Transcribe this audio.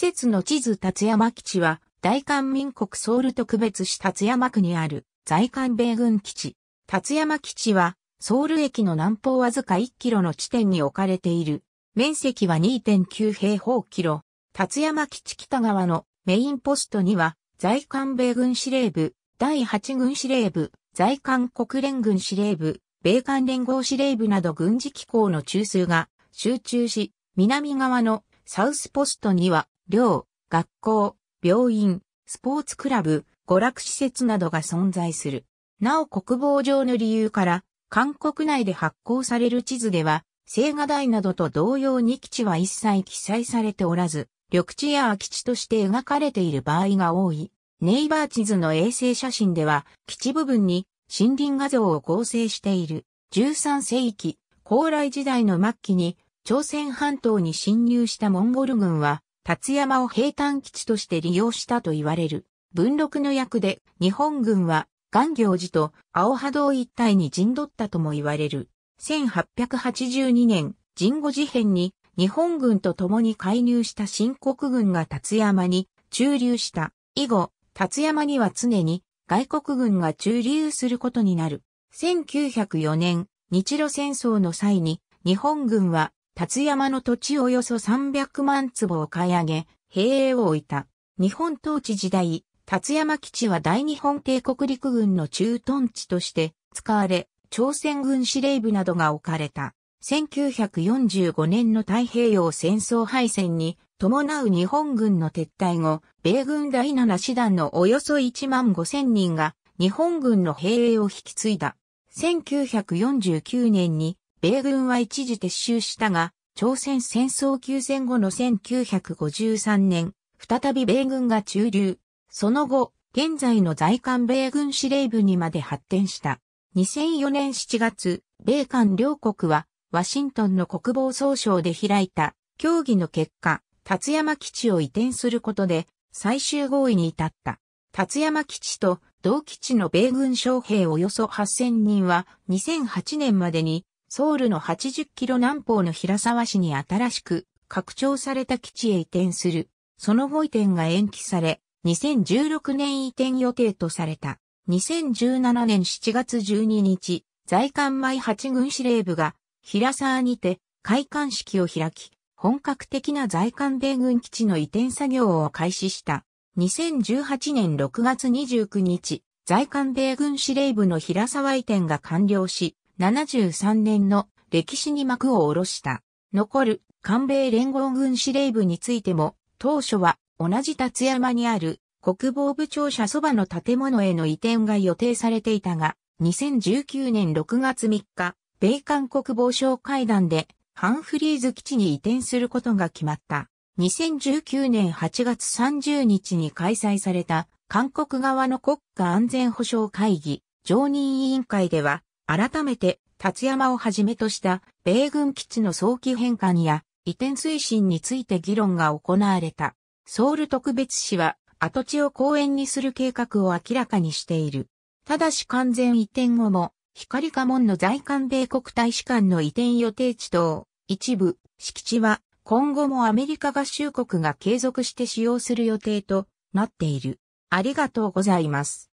設の地図立山基地は、大韓民国ソウル特別市立山区にある在韓米軍基地。立山基地は、ソウル駅の南方わずか1キロの地点に置かれている。面積は2.9平方キロ。立山基地北側のメインポストには、在韓米軍司令部、第8軍司令部、在韓国連軍司令部、米韓連合司令部など軍事機構の中枢が集中し、南側のサウスポストには寮、学校、病院、スポーツクラブ、娯楽施設などが存在する。なお国防上の理由から、韓国内で発行される地図では、青瓦台などと同様に基地は一切記載されておらず、緑地や空き地として描かれている場合が多い。ネイバー地図の衛星写真では、基地部分に森林画像を合成している。13世紀、高麗時代の末期に、朝鮮半島に侵入したモンゴル軍は、辰山を兵坦基地として利用したと言われる。文禄の役で日本軍は元行寺と青波道一帯に陣取ったとも言われる。1882年、神護事変に日本軍と共に介入した新国軍が辰山に駐留した。以後、辰山には常に外国軍が駐留することになる。1904年、日露戦争の際に日本軍は達山の土地およそ300万坪を買い上げ、兵営を置いた。日本統治時代、達山基地は大日本帝国陸軍の駐屯地として使われ、朝鮮軍司令部などが置かれた。1945年の太平洋戦争敗戦に伴う日本軍の撤退後、米軍第7師団のおよそ1万5千人が日本軍の兵営を引き継いだ。1949年に米軍は一時撤収したが、朝鮮戦争休戦後の1953年、再び米軍が駐留。その後、現在の在韓米軍司令部にまで発展した。2004年7月、米韓両国は、ワシントンの国防総省で開いた協議の結果、辰山基地を移転することで最終合意に至った。辰山基地と同基地の米軍将兵およそ8000人は2008年までにソウルの80キロ南方の平沢市に新しく拡張された基地へ移転する。その後移転が延期され、2016年移転予定とされた。2017年7月12日、在韓米8軍司令部が平沢にて開館式を開き、本格的な在韓米軍基地の移転作業を開始した。2018年6月29日、在韓米軍司令部の平沢移転が完了し、73年の歴史に幕を下ろした。残る韓米連合軍司令部についても、当初は同じ達山にある国防部庁舎そばの建物への移転が予定されていたが、2019年6月3日、米韓国防省会談でハンフリーズ基地に移転することが決まった。2019年8月30日に開催された韓国側の国家安全保障会議常任委員会では改めて、立山をはじめとした米軍基地の早期返還や移転推進について議論が行われた。ソウル特別市は跡地を公園にする計画を明らかにしている。ただし完全移転後も、光家門の在韓米国大使館の移転予定地等、一部、敷地は今後もアメリカ合衆国が継続して使用する予定となっている。ありがとうございます。